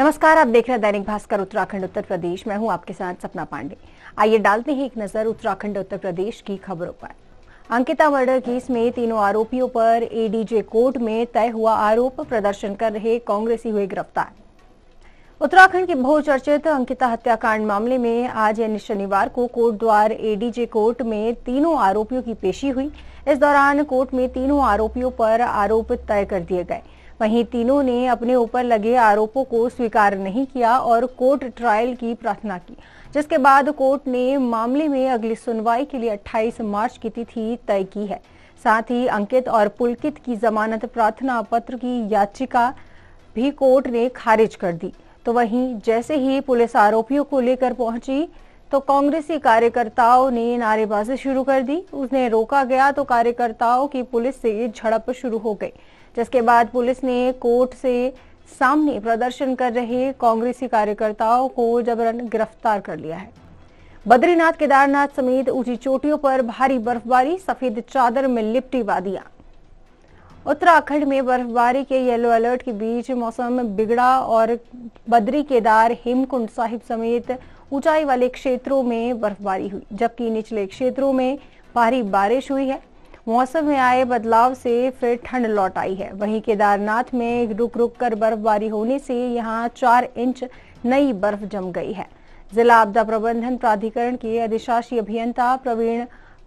नमस्कार आप देख रहे हैं दैनिक भास्कर उत्तराखंड उत्तर प्रदेश मैं हूं आपके साथ सपना पांडे आइए डालते हैं एक नजर उत्तराखंड उत्तर प्रदेश की खबरों पर अंकिता मर्डर केस में तीनों आरोपियों पर एडीजे कोर्ट में तय हुआ आरोप प्रदर्शन कर रहे कांग्रेसी हुए गिरफ्तार उत्तराखंड के बहुचर्चित अंकिता हत्याकांड मामले में आज यानी शनिवार को कोर्ट द्वार एडीजे कोर्ट में तीनों आरोपियों की पेशी हुई इस दौरान कोर्ट में तीनों आरोपियों पर आरोप तय कर दिए गए वहीं तीनों ने अपने ऊपर लगे आरोपों को स्वीकार नहीं किया और कोर्ट ट्रायल की प्रार्थना की जिसके बाद कोर्ट ने मामले में अगली सुनवाई के लिए 28 मार्च की तिथि तय की है साथ ही अंकित और पुलकित की जमानत प्रार्थना पत्र की याचिका भी कोर्ट ने खारिज कर दी तो वहीं जैसे ही पुलिस आरोपियों को लेकर पहुंची तो कांग्रेसी कार्यकर्ताओं ने नारेबाजी शुरू कर दी उसने रोका गया तो कार्यकर्ताओं की पुलिस से झड़प शुरू हो गई जिसके बाद पुलिस ने कोर्ट से सामने प्रदर्शन कर रहे कांग्रेसी कार्यकर्ताओं को जबरन गिरफ्तार कर लिया है बद्रीनाथ केदारनाथ समेत ऊंची चोटियों पर भारी बर्फबारी सफेद चादर में लिपटी वादियां उत्तराखंड में बर्फबारी के येलो अलर्ट के बीच मौसम बिगड़ा और बद्री केदार हेमकुंड साहिब समेत ऊंचाई वाले क्षेत्रों में बर्फबारी हुई जबकि निचले क्षेत्रों में भारी बारिश हुई है मौसम में आए बदलाव से फिर ठंड लौट आई है वहीं केदारनाथ में रुक रुक कर बर्फबारी होने से यहां चार इंच नई बर्फ जम गई है जिला आपदा प्रबंधन प्राधिकरण के अधिशासी अभियंता प्रवीण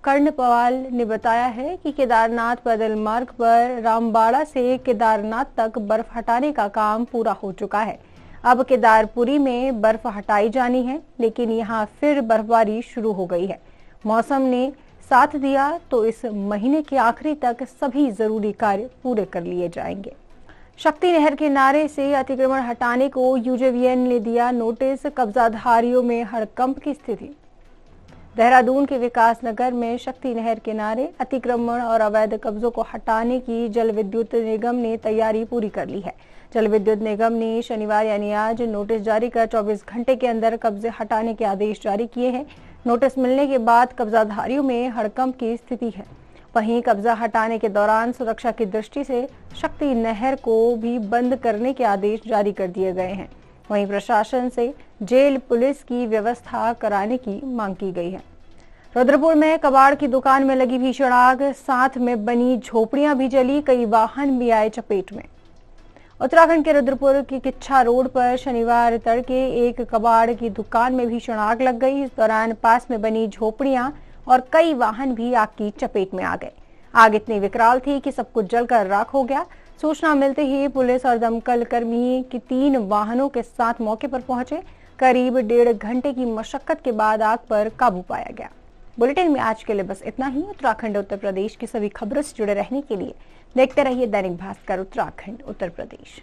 पवाल ने बताया है कि केदारनाथ बदल मार्ग पर रामबाड़ा से केदारनाथ तक बर्फ हटाने का काम पूरा हो चुका है अब केदारपुरी में बर्फ हटाई जानी है लेकिन यहाँ फिर बर्फबारी शुरू हो गई है मौसम ने साथ दिया तो इस महीने के आखिरी तक सभी जरूरी कार्य पूरे कर लिए जाएंगे शक्ति नहर के नारे से अतिक्रमण हटाने को यूजेवीएन ने दिया नोटिस कब्जाधारियों में हड़कंप की स्थिति देहरादून के विकास नगर में शक्ति नहर किनारे अतिक्रमण और अवैध कब्जों को हटाने की जल विद्युत निगम ने तैयारी पूरी कर ली है जल विद्युत निगम ने शनिवार यानी आज नोटिस जारी कर 24 घंटे के अंदर कब्जे हटाने के आदेश जारी किए हैं नोटिस मिलने के बाद कब्जाधारियों में हड़कंप की स्थिति है वहीं कब्जा हटाने के दौरान सुरक्षा की दृष्टि से शक्ति नहर को भी बंद करने के आदेश जारी कर दिए गए हैं वहीं प्रशासन से जेल पुलिस की व्यवस्था कराने की मांग की गई है रुद्रपुर में कबाड़ की दुकान में लगी भीषण आग साथ में बनी झोपड़ियां भी जली कई वाहन भी आए चपेट में उत्तराखंड के रुद्रपुर की किच्छा रोड पर शनिवार तड़के एक कबाड़ की दुकान में भीषण आग लग गई इस दौरान पास में बनी झोपड़ियां और कई वाहन भी आग की चपेट में आ गए आग इतनी विकराल थी कि सब कुछ जलकर राख हो गया सूचना मिलते ही पुलिस और दमकल कर्मी की तीन वाहनों के साथ मौके पर पहुंचे करीब डेढ़ घंटे की मशक्कत के बाद आग पर काबू पाया गया बुलेटिन में आज के लिए बस इतना ही उत्तराखंड उत्तर प्रदेश की सभी खबरों से जुड़े रहने के लिए देखते रहिए दैनिक भास्कर उत्तराखंड उत्तर प्रदेश